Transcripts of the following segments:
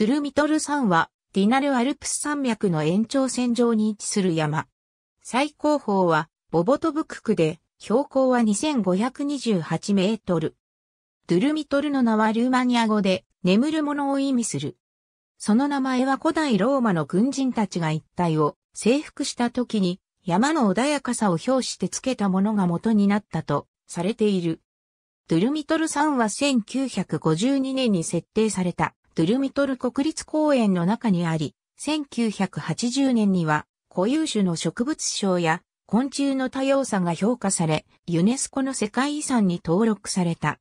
ドゥルミトル山は、ディナルアルプス山脈の延長線上に位置する山。最高峰は、ボボトブククで、標高は2528メートル。ドゥルミトルの名はルーマニア語で、眠る者を意味する。その名前は古代ローマの軍人たちが一体を征服した時に、山の穏やかさを表して付けたものが元になったとされている。ドゥルミトル山は1952年に設定された。ドゥルミトル国立公園の中にあり、1980年には固有種の植物賞や昆虫の多様さが評価され、ユネスコの世界遺産に登録された。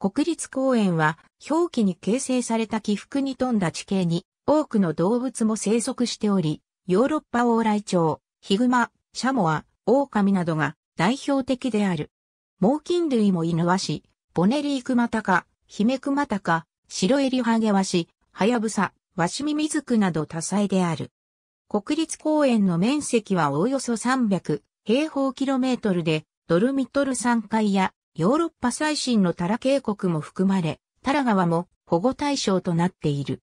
国立公園は表記に形成された起伏に富んだ地形に多くの動物も生息しており、ヨーロッパ往来鳥、ヒグマ、シャモア、オオカミなどが代表的である。猛禽類もイヌワシ、ボネリークマタカ、ヒメクマタカ、白リハゲワシ、ハヤブサ、ワシミミズクなど多彩である。国立公園の面積はおおよそ300平方キロメートルで、ドルミトル山海やヨーロッパ最新のタラ渓谷も含まれ、タラ川も保護対象となっている。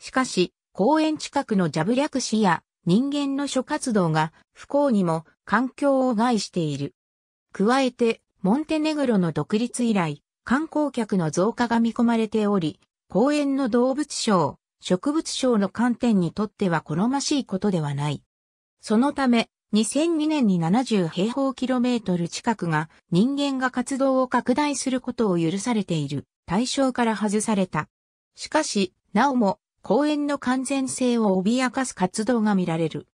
しかし、公園近くのジャブ略死や人間の諸活動が不幸にも環境を害している。加えて、モンテネグロの独立以来、観光客の増加が見込まれており、公園の動物賞、植物賞の観点にとっては好ましいことではない。そのため、2002年に70平方キロメートル近くが人間が活動を拡大することを許されている対象から外された。しかし、なおも公園の完全性を脅かす活動が見られる。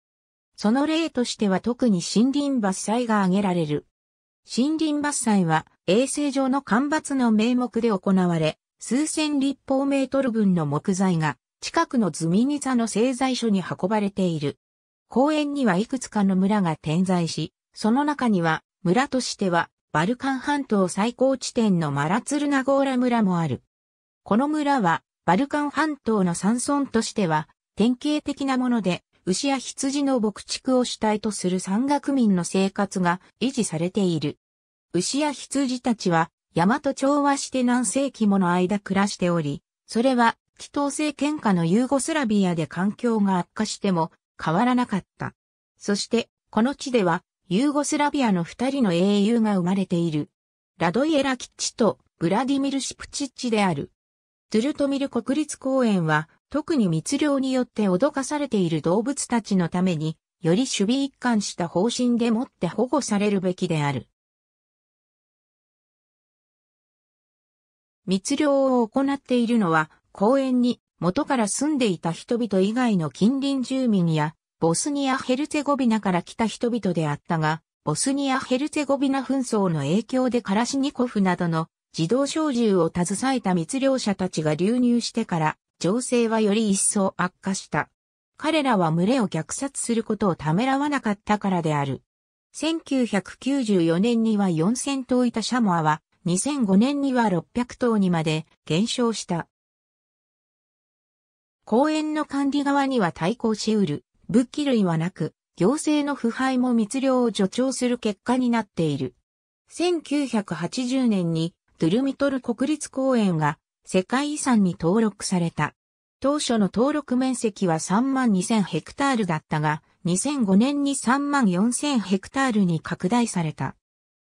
その例としては特に森林伐採が挙げられる。森林伐採は衛生上の干ばつの名目で行われ、数千立方メートル分の木材が近くのズミニザの製材所に運ばれている。公園にはいくつかの村が点在し、その中には村としてはバルカン半島最高地点のマラツルナゴーラ村もある。この村はバルカン半島の山村としては典型的なもので牛や羊の牧畜を主体とする山岳民の生活が維持されている。牛や羊たちは山と調和して何世紀もの間暮らしており、それは、紀統政権下のユーゴスラビアで環境が悪化しても変わらなかった。そして、この地では、ユーゴスラビアの二人の英雄が生まれている。ラドイエラ・キッチとブラディミル・シプチッチである。トゥルトミル国立公園は、特に密漁によって脅かされている動物たちのために、より守備一貫した方針でもって保護されるべきである。密漁を行っているのは、公園に元から住んでいた人々以外の近隣住民や、ボスニア・ヘルツェゴビナから来た人々であったが、ボスニア・ヘルツェゴビナ紛争の影響でカラシニコフなどの自動小銃を携えた密漁者たちが流入してから、情勢はより一層悪化した。彼らは群れを虐殺することをためらわなかったからである。1994年には4000頭いたシャモアは2005年には600頭にまで減少した。公園の管理側には対抗しうる物器類はなく、行政の腐敗も密漁を助長する結果になっている。1980年にドゥルミトル国立公園が世界遺産に登録された。当初の登録面積は3万2000ヘクタールだったが、2005年に3万4000ヘクタールに拡大された。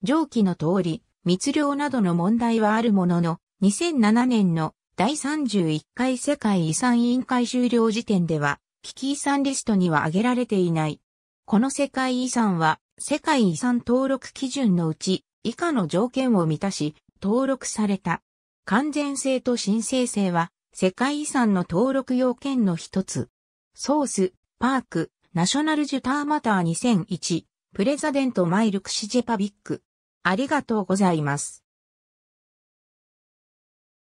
上記の通り、密漁などの問題はあるものの、2007年の第31回世界遺産委員会終了時点では、危機遺産リストには挙げられていない。この世界遺産は、世界遺産登録基準のうち、以下の条件を満たし、登録された。完全性と申請性は、世界遺産の登録要件の一つ。ソース、パーク、ナショナルジュターマター2001、プレザデントマイルクシジェパビック。ありがとうございます。